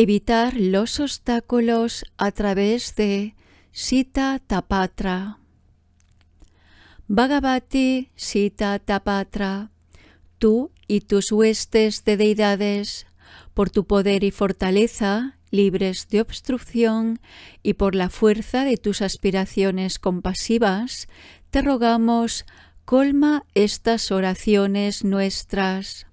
evitar los obstáculos a través de Sita Tapatra. Bhagavati Sita Tapatra, tú y tus huestes de deidades, por tu poder y fortaleza, libres de obstrucción y por la fuerza de tus aspiraciones compasivas, te rogamos, colma estas oraciones nuestras.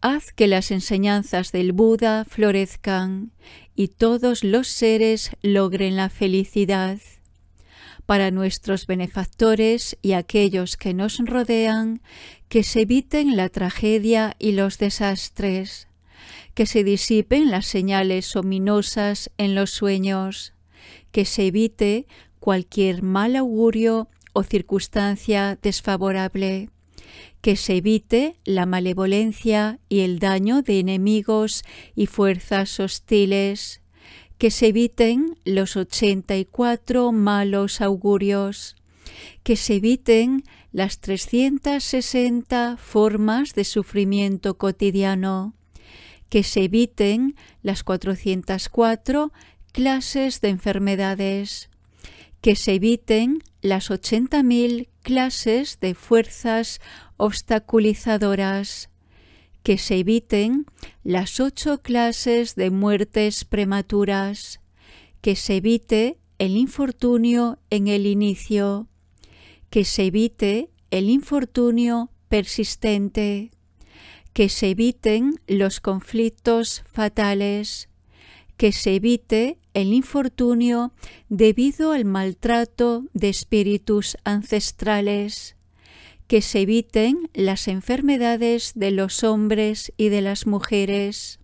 Haz que las enseñanzas del Buda florezcan y todos los seres logren la felicidad. Para nuestros benefactores y aquellos que nos rodean, que se eviten la tragedia y los desastres, que se disipen las señales ominosas en los sueños, que se evite cualquier mal augurio o circunstancia desfavorable que se evite la malevolencia y el daño de enemigos y fuerzas hostiles, que se eviten los ochenta y cuatro malos augurios, que se eviten las 360 formas de sufrimiento cotidiano, que se eviten las 404 clases de enfermedades, que se eviten las 80.000 clases de fuerzas obstaculizadoras, que se eviten las ocho clases de muertes prematuras, que se evite el infortunio en el inicio, que se evite el infortunio persistente, que se eviten los conflictos fatales, que se evite el infortunio debido al maltrato de espíritus ancestrales, que se eviten las enfermedades de los hombres y de las mujeres,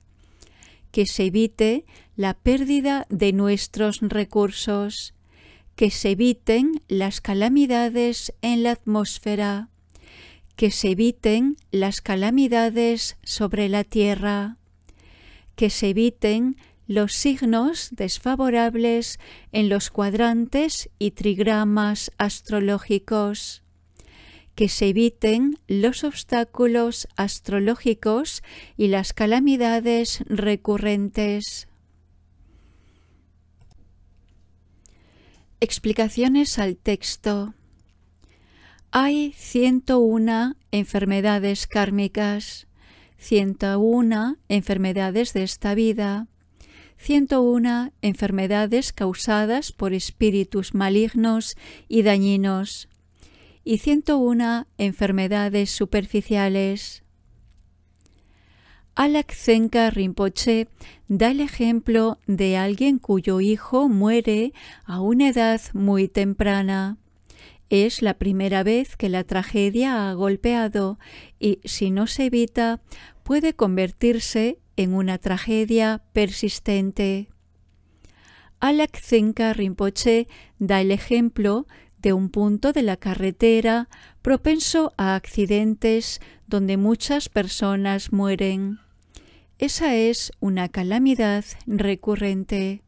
que se evite la pérdida de nuestros recursos, que se eviten las calamidades en la atmósfera, que se eviten las calamidades sobre la tierra, que se eviten los signos desfavorables en los cuadrantes y trigramas astrológicos, que se eviten los obstáculos astrológicos y las calamidades recurrentes. Explicaciones al texto. Hay 101 enfermedades kármicas, 101 enfermedades de esta vida, 101 enfermedades causadas por espíritus malignos y dañinos y 101 enfermedades superficiales. Alakzenka Rinpoche da el ejemplo de alguien cuyo hijo muere a una edad muy temprana. Es la primera vez que la tragedia ha golpeado y, si no se evita, puede convertirse en una tragedia persistente. Alakzenka Rinpoche da el ejemplo de un punto de la carretera propenso a accidentes donde muchas personas mueren. Esa es una calamidad recurrente.